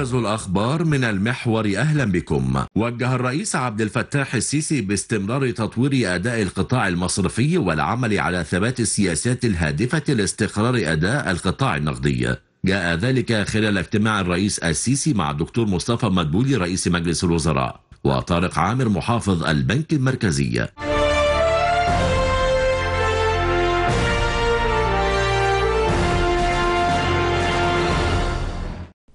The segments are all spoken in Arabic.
أبرز الأخبار من المحور أهلا بكم وجه الرئيس عبد الفتاح السيسي باستمرار تطوير أداء القطاع المصرفي والعمل على ثبات السياسات الهادفة لاستقرار أداء القطاع النقدي جاء ذلك خلال اجتماع الرئيس السيسي مع الدكتور مصطفى مدبولي رئيس مجلس الوزراء وطارق عامر محافظ البنك المركزي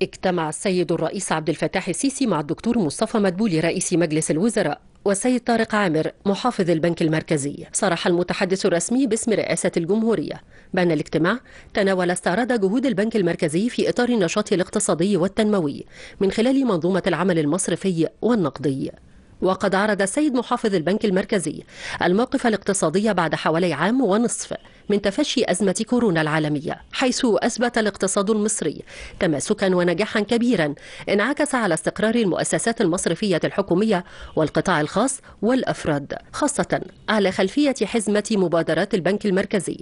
اجتمع السيد الرئيس عبد الفتاح السيسي مع الدكتور مصطفى مدبولي رئيس مجلس الوزراء والسيد طارق عامر محافظ البنك المركزي صرح المتحدث الرسمي باسم رئاسة الجمهورية بأن الاجتماع تناول استعراض جهود البنك المركزي في إطار النشاط الاقتصادي والتنموي من خلال منظومة العمل المصرفي والنقدي وقد عرض السيد محافظ البنك المركزي الموقف الاقتصادي بعد حوالي عام ونصف من تفشي أزمة كورونا العالمية حيث أثبت الاقتصاد المصري تماسكا ونجاحا كبيرا انعكس على استقرار المؤسسات المصرفية الحكومية والقطاع الخاص والأفراد خاصة على خلفية حزمة مبادرات البنك المركزي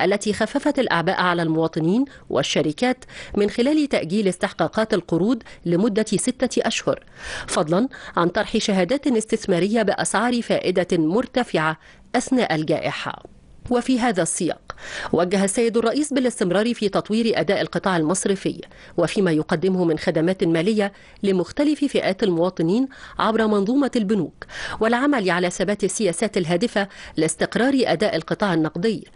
التي خففت الأعباء على المواطنين والشركات من خلال تأجيل استحقاقات القروض لمدة ستة أشهر فضلا عن طرح شهادات عقودات استثمارية بأسعار فائدة مرتفعة أثناء الجائحة وفي هذا السياق وجه السيد الرئيس بالاستمرار في تطوير أداء القطاع المصرفي وفيما يقدمه من خدمات مالية لمختلف فئات المواطنين عبر منظومة البنوك والعمل على ثبات السياسات الهادفة لاستقرار أداء القطاع النقدي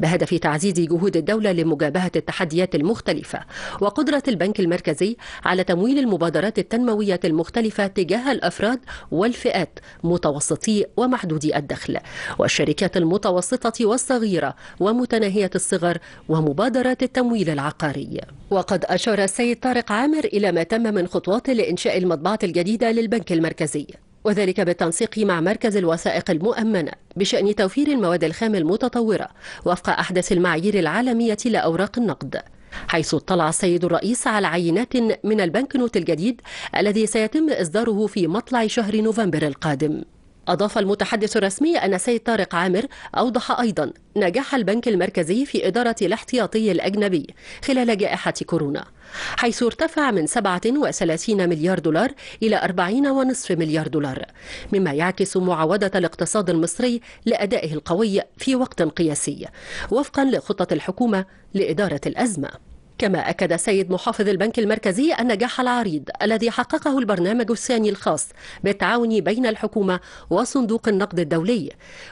بهدف تعزيز جهود الدولة لمجابهة التحديات المختلفة وقدرة البنك المركزي على تمويل المبادرات التنموية المختلفة تجاه الأفراد والفئات متوسطي ومحدودي الدخل والشركات المتوسطة والصغيرة ومتناهية الصغر ومبادرات التمويل العقاري وقد أشار السيد طارق عامر إلى ما تم من خطوات لإنشاء المطبعة الجديدة للبنك المركزي وذلك بالتنسيق مع مركز الوثائق المؤمنة بشأن توفير المواد الخام المتطورة وفق أحدث المعايير العالمية لأوراق النقد حيث اطلع السيد الرئيس على عينات من البنك نوت الجديد الذي سيتم إصداره في مطلع شهر نوفمبر القادم أضاف المتحدث الرسمي أن سيد طارق عامر أوضح أيضا نجاح البنك المركزي في إدارة الاحتياطي الأجنبي خلال جائحة كورونا حيث ارتفع من 37 مليار دولار إلى 40.5 مليار دولار مما يعكس معاودة الاقتصاد المصري لأدائه القوي في وقت قياسي وفقا لخطة الحكومة لإدارة الأزمة كما أكد سيد محافظ البنك المركزي النجاح العريض الذي حققه البرنامج الثاني الخاص بالتعاون بين الحكومة وصندوق النقد الدولي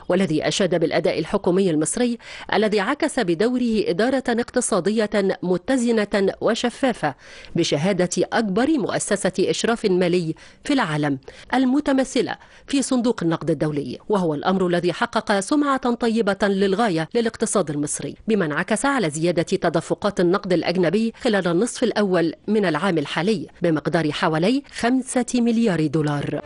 والذي أشاد بالأداء الحكومي المصري الذي عكس بدوره إدارة اقتصادية متزنة وشفافة بشهادة أكبر مؤسسة إشراف مالي في العالم المتمثلة في صندوق النقد الدولي وهو الأمر الذي حقق سمعة طيبة للغاية للاقتصاد المصري بما انعكس على زيادة تدفقات النقد الأجنبي الأجنبي خلال النصف الأول من العام الحالي بمقدار حوالي 5 مليار دولار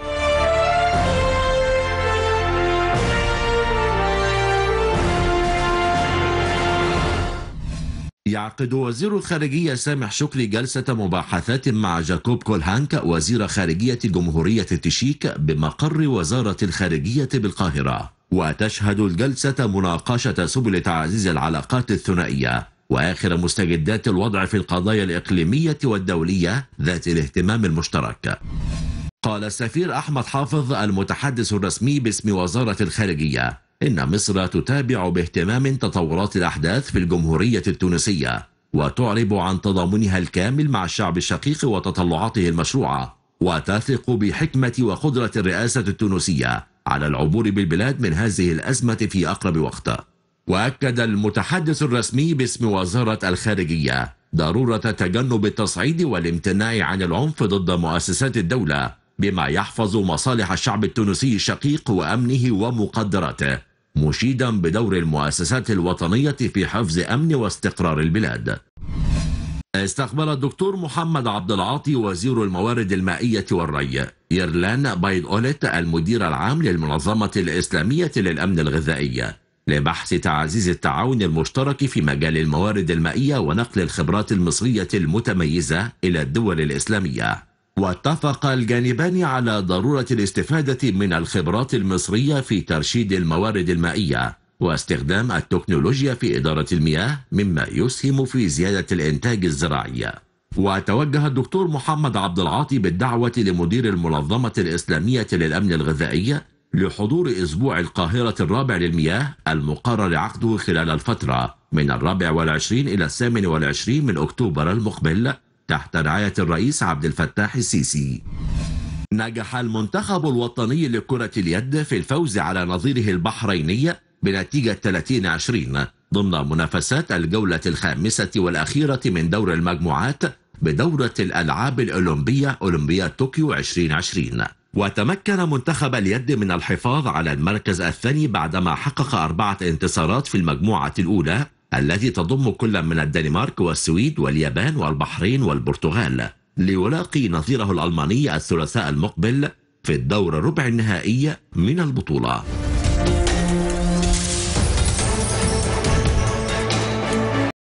يعقد وزير الخارجية سامح شكري جلسة مباحثات مع جاكوب كولهانك وزير خارجية جمهورية التشيك بمقر وزارة الخارجية بالقاهرة وتشهد الجلسة مناقشة سبل تعزيز العلاقات الثنائية وآخر مستجدات الوضع في القضايا الإقليمية والدولية ذات الاهتمام المشترك قال السفير أحمد حافظ المتحدث الرسمي باسم وزارة الخارجية إن مصر تتابع باهتمام تطورات الأحداث في الجمهورية التونسية وتعرب عن تضامنها الكامل مع الشعب الشقيق وتطلعاته المشروعة وتثق بحكمة وقدرة الرئاسة التونسية على العبور بالبلاد من هذه الأزمة في أقرب وقت وأكد المتحدث الرسمي باسم وزارة الخارجية ضرورة تجنب التصعيد والامتناع عن العنف ضد مؤسسات الدولة بما يحفظ مصالح الشعب التونسي الشقيق وأمنه ومقدراته مشيدا بدور المؤسسات الوطنية في حفظ أمن واستقرار البلاد استقبل الدكتور محمد عبد العاطي وزير الموارد المائية والري يرلان بايد أوليت المدير العام للمنظمة الإسلامية للأمن الغذائي لبحث تعزيز التعاون المشترك في مجال الموارد المائية ونقل الخبرات المصرية المتميزة إلى الدول الإسلامية واتفق الجانبان على ضرورة الاستفادة من الخبرات المصرية في ترشيد الموارد المائية واستخدام التكنولوجيا في إدارة المياه مما يسهم في زيادة الإنتاج الزراعي وتوجه الدكتور محمد عبد العاطي بالدعوة لمدير المنظمة الإسلامية للأمن الغذائي لحضور أسبوع القاهرة الرابع للمياه المقرر عقده خلال الفترة من الرابع والعشرين إلى الثامن والعشرين من أكتوبر المقبل تحت رعاية الرئيس عبد الفتاح السيسي نجح المنتخب الوطني لكرة اليد في الفوز على نظيره البحريني بنتيجة 30-20 ضمن منافسات الجولة الخامسة والأخيرة من دور المجموعات بدورة الألعاب الأولمبية أولمبياد طوكيو 2020 وتمكن منتخب اليد من الحفاظ على المركز الثاني بعدما حقق أربعة انتصارات في المجموعة الأولى التي تضم كل من الدنمارك والسويد واليابان والبحرين والبرتغال ليلاقي نظيره الألماني الثلاثاء المقبل في الدور ربع النهائي من البطولة